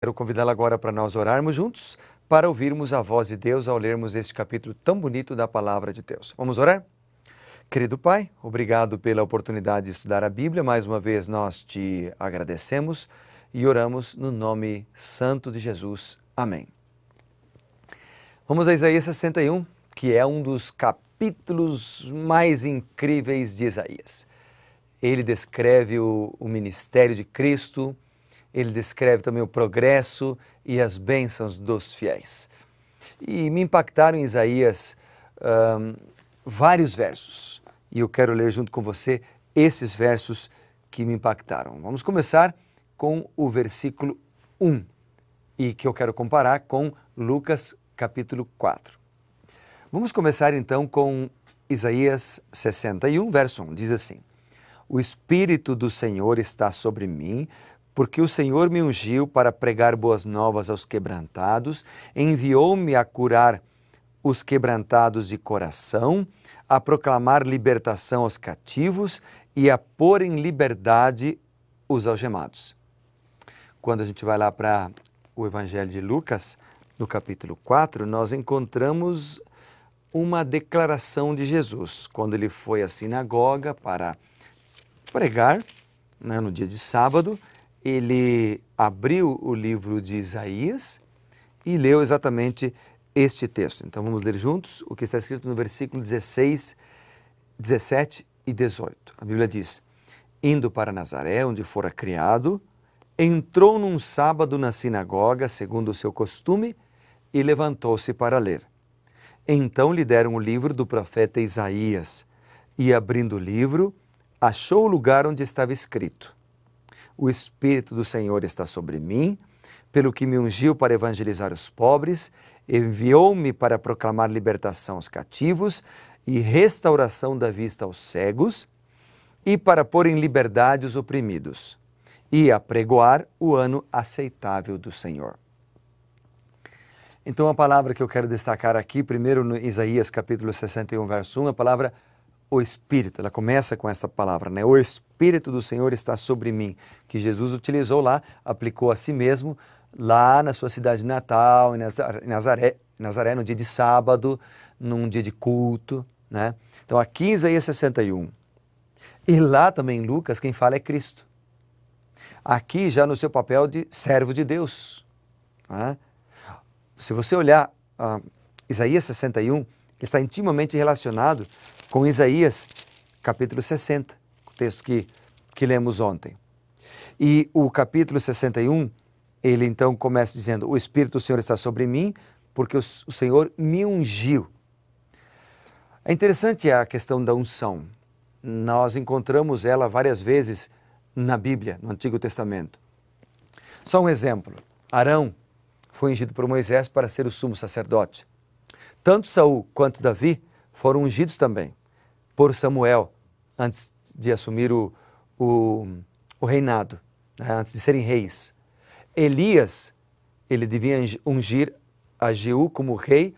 Quero convidá-la agora para nós orarmos juntos, para ouvirmos a voz de Deus ao lermos este capítulo tão bonito da Palavra de Deus. Vamos orar? Querido Pai, obrigado pela oportunidade de estudar a Bíblia. Mais uma vez nós te agradecemos e oramos no nome santo de Jesus. Amém. Vamos a Isaías 61, que é um dos capítulos mais incríveis de Isaías. Ele descreve o, o ministério de Cristo ele descreve também o progresso e as bênçãos dos fiéis. E me impactaram em Isaías um, vários versos, e eu quero ler junto com você esses versos que me impactaram. Vamos começar com o versículo 1, e que eu quero comparar com Lucas capítulo 4. Vamos começar então com Isaías 61, verso 1. Diz assim: O Espírito do Senhor está sobre mim, porque o Senhor me ungiu para pregar boas novas aos quebrantados, enviou-me a curar os quebrantados de coração, a proclamar libertação aos cativos e a pôr em liberdade os algemados. Quando a gente vai lá para o Evangelho de Lucas, no capítulo 4, nós encontramos uma declaração de Jesus, quando ele foi à sinagoga para pregar né, no dia de sábado ele abriu o livro de Isaías e leu exatamente este texto. Então vamos ler juntos o que está escrito no versículo 16, 17 e 18. A Bíblia diz: Indo para Nazaré, onde fora criado, entrou num sábado na sinagoga, segundo o seu costume, e levantou-se para ler. Então lhe deram o livro do profeta Isaías, e abrindo o livro, achou o lugar onde estava escrito: o Espírito do Senhor está sobre mim, pelo que me ungiu para evangelizar os pobres, enviou-me para proclamar libertação aos cativos e restauração da vista aos cegos, e para pôr em liberdade os oprimidos, e apregoar o ano aceitável do Senhor. Então, a palavra que eu quero destacar aqui, primeiro no Isaías capítulo 61, verso 1, a palavra o Espírito. Ela começa com essa palavra, né? O Espírito do Senhor está sobre mim, que Jesus utilizou lá, aplicou a si mesmo lá na sua cidade natal, em Nazaré, Nazaré no dia de sábado, num dia de culto, né? Então aqui Isaías 61. E lá também em Lucas quem fala é Cristo. Aqui já no seu papel de servo de Deus. Né? Se você olhar ah, Isaías 61, que está intimamente relacionado com Isaías, capítulo 60, o texto que, que lemos ontem. E o capítulo 61, ele então começa dizendo: O Espírito do Senhor está sobre mim, porque o, o Senhor me ungiu. É interessante a questão da unção. Nós encontramos ela várias vezes na Bíblia, no Antigo Testamento. Só um exemplo: Arão foi ungido por Moisés para ser o sumo sacerdote. Tanto Saul quanto Davi foram ungidos também por Samuel antes de assumir o, o, o reinado, né? antes de serem reis. Elias, ele devia ungir a Jeú como rei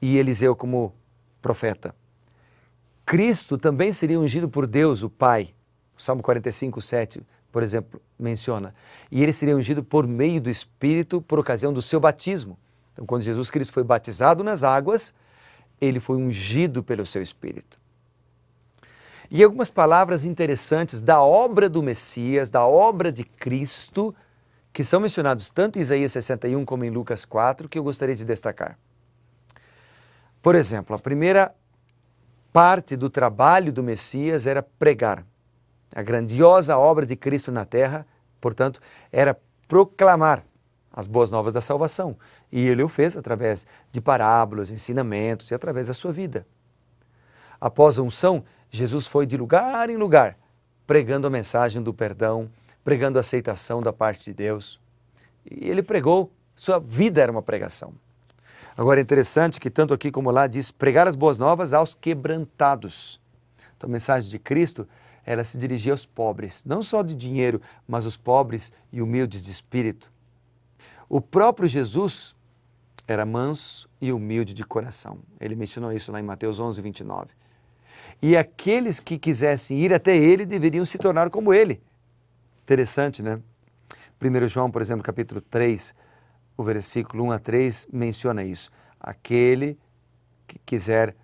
e Eliseu como profeta. Cristo também seria ungido por Deus, o Pai. O Salmo 45, 7, por exemplo, menciona. E ele seria ungido por meio do Espírito por ocasião do seu batismo. Então, quando Jesus Cristo foi batizado nas águas, ele foi ungido pelo seu Espírito e algumas palavras interessantes da obra do Messias, da obra de Cristo, que são mencionados tanto em Isaías 61 como em Lucas 4, que eu gostaria de destacar. Por exemplo, a primeira parte do trabalho do Messias era pregar. A grandiosa obra de Cristo na terra, portanto, era proclamar as boas novas da salvação. E ele o fez através de parábolas, ensinamentos e através da sua vida. Após a unção, Jesus foi de lugar em lugar pregando a mensagem do perdão, pregando a aceitação da parte de Deus. E ele pregou, sua vida era uma pregação. Agora é interessante que, tanto aqui como lá, diz pregar as boas novas aos quebrantados. Então, a mensagem de Cristo, ela se dirigia aos pobres, não só de dinheiro, mas os pobres e humildes de espírito. O próprio Jesus era manso e humilde de coração. Ele mencionou isso lá em Mateus 11, 29. E aqueles que quisessem ir até ele deveriam se tornar como ele. Interessante, né? 1 João, por exemplo, capítulo 3, o versículo 1 a 3 menciona isso. Aquele que quiser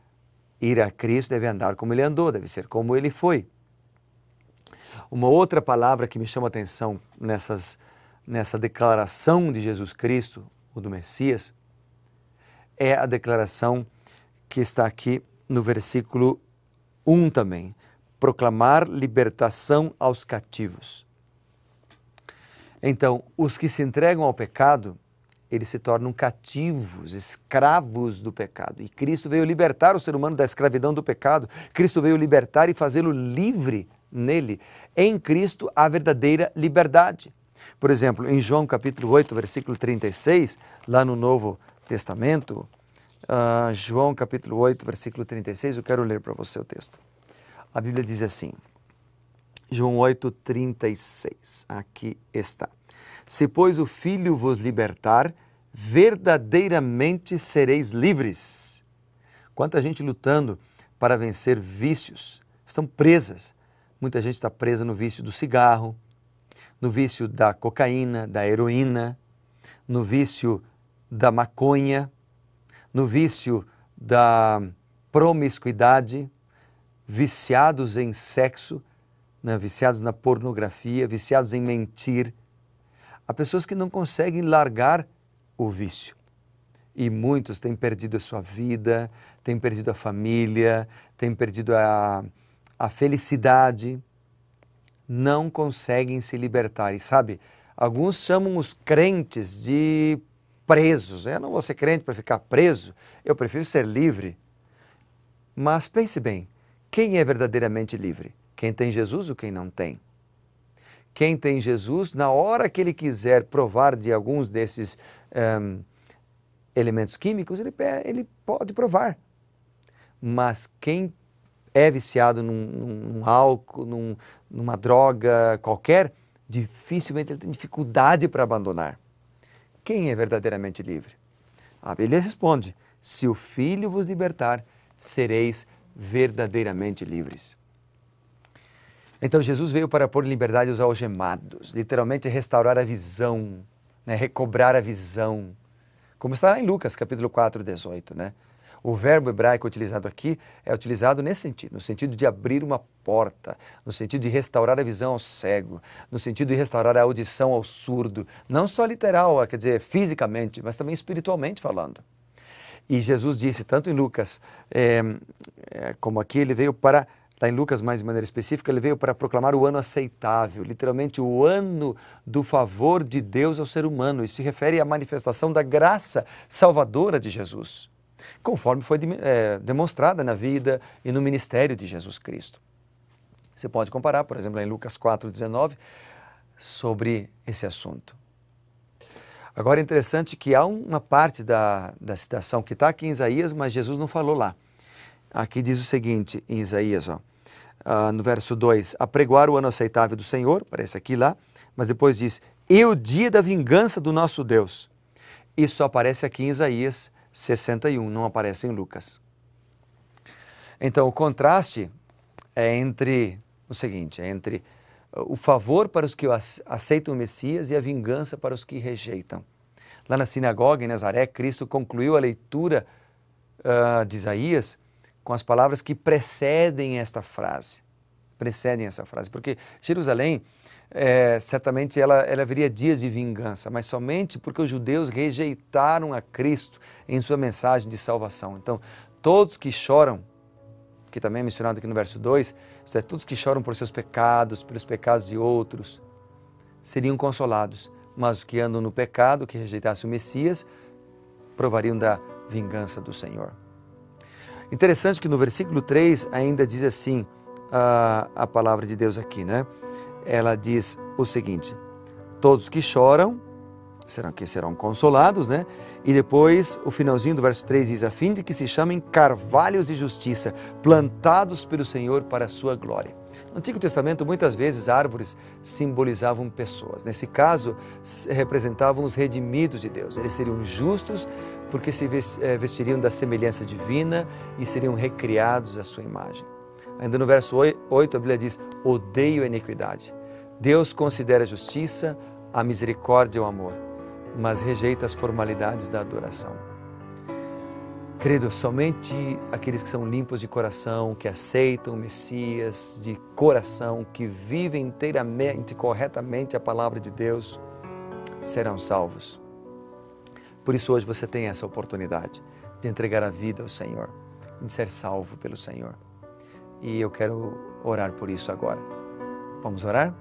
ir a Cristo deve andar como ele andou, deve ser como ele foi. Uma outra palavra que me chama a atenção nessas, nessa declaração de Jesus Cristo, o do Messias, é a declaração que está aqui no versículo 1 também, proclamar libertação aos cativos. Então, os que se entregam ao pecado, eles se tornam cativos, escravos do pecado. E Cristo veio libertar o ser humano da escravidão do pecado. Cristo veio libertar e fazê-lo livre nele. Em Cristo há verdadeira liberdade. Por exemplo, em João capítulo 8, versículo 36, lá no Novo Testamento, ah, João capítulo 8, versículo 36, eu quero ler para você o texto. A Bíblia diz assim, João 8, 36, aqui está. Se, pois, o Filho vos libertar, verdadeiramente sereis livres. Quanta gente lutando para vencer vícios, estão presas. Muita gente está presa no vício do cigarro, no vício da cocaína, da heroína, no vício da maconha, no vício da promiscuidade, viciados em sexo, né, viciados na pornografia, viciados em mentir. Há pessoas que não conseguem largar o vício. E muitos têm perdido a sua vida, têm perdido a família, têm perdido a, a felicidade. Não conseguem se libertar. E sabe, alguns chamam os crentes de presos. Eu não vou ser crente para ficar preso, eu prefiro ser livre. Mas pense bem: quem é verdadeiramente livre? Quem tem Jesus ou quem não tem? Quem tem Jesus, na hora que ele quiser provar de alguns desses um, elementos químicos, ele, ele, pode provar. Mas quem é viciado num, num álcool, num, numa droga qualquer, dificilmente ele tem dificuldade para abandonar quem é verdadeiramente livre? A ele responde: Se o Filho vos libertar, sereis verdadeiramente livres. Então Jesus veio para pôr em liberdade os algemados, literalmente restaurar a visão, né? recobrar a visão. Como está lá em Lucas capítulo 4, 18, né? O verbo hebraico utilizado aqui é utilizado nesse sentido, no sentido de abrir uma porta, no sentido de restaurar a visão ao cego, no sentido de restaurar a audição ao surdo, não só literal, ah, quer dizer, fisicamente, mas também espiritualmente falando. E Jesus disse, tanto em Lucas é, é, como aqui, ele veio para lá em Lucas, mais de maneira específica, ele veio para proclamar o ano aceitável, literalmente o ano do favor de Deus ao ser humano. Isso se refere à manifestação da graça salvadora de Jesus conforme foi é, demonstrada na vida e no ministério de Jesus Cristo. Você pode comparar, por exemplo, em Lucas 4,19, sobre esse assunto. Agora é interessante que há uma parte da, da citação que está aqui em Isaías, mas Jesus não falou lá. Aqui diz o seguinte, em Isaías, ó, uh, no verso 2, apregoar o ano aceitável do Senhor, parece aqui lá, mas depois diz, e o dia da vingança do nosso Deus. Isso aparece aqui em Isaías 61, não aparece em Lucas. Então, o contraste é entre o seguinte, é entre uh, o favor para os que aceitam o Messias e a vingança para os que rejeitam. Lá na sinagoga em Nazaré, Cristo concluiu a leitura uh, de Isaías com as palavras que precedem esta frase precedem essa frase, porque Jerusalém, é, certamente ela, ela viria dias de vingança, mas somente porque os judeus rejeitaram a Cristo em sua mensagem de salvação. Então, todos que choram, que também é mencionado aqui no verso 2, isto é, todos que choram por seus pecados, pelos pecados de outros, seriam consolados, mas os que andam no pecado, que rejeitassem o Messias, provariam da vingança do Senhor. Interessante que no versículo 3 ainda diz assim: a, a palavra de Deus aqui, né? Ela diz o seguinte: todos que choram serão que serão consolados, né? E depois o finalzinho do verso 3 diz: a fim de que se chamem carvalhos de justiça, plantados pelo Senhor para a sua glória. No Antigo Testamento, muitas vezes árvores simbolizavam pessoas. Nesse caso, representavam os redimidos de Deus. Eles seriam justos porque se eh, vestiriam da semelhança divina e seriam recriados à sua imagem. Ainda no verso 8, a Bíblia diz: odeio a iniquidade. Deus considera a justiça, a misericórdia e o amor, mas rejeita as formalidades da adoração. Querido, somente aqueles que são limpos de coração, que aceitam o Messias de coração, que vivem inteiramente, corretamente a palavra de Deus, serão salvos. Por isso, hoje você tem essa oportunidade de entregar a vida ao Senhor, de ser salvo pelo Senhor. E eu quero orar por isso agora. Vamos orar?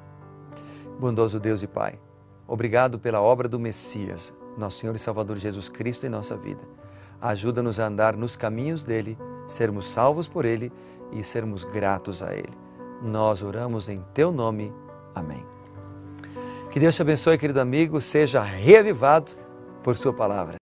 Bondoso Deus e Pai, obrigado pela obra do Messias, nosso Senhor e Salvador Jesus Cristo em nossa vida. Ajuda-nos a andar nos caminhos dele, sermos salvos por ele e sermos gratos a ele. Nós oramos em teu nome. Amém. Que Deus te abençoe, querido amigo, seja reavivado por sua palavra.